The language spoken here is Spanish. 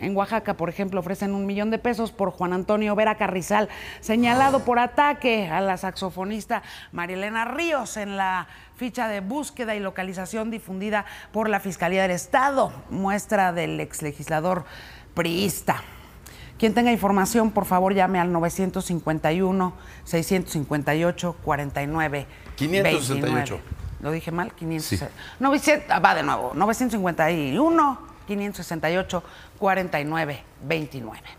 En Oaxaca, por ejemplo, ofrecen un millón de pesos por Juan Antonio Vera Carrizal, señalado por ataque a la saxofonista Marielena Ríos en la ficha de búsqueda y localización difundida por la Fiscalía del Estado, muestra del exlegislador priista. Quien tenga información, por favor, llame al 951 658 49 568. Lo dije mal, 500. Ah, va de nuevo, 951 568 49 29.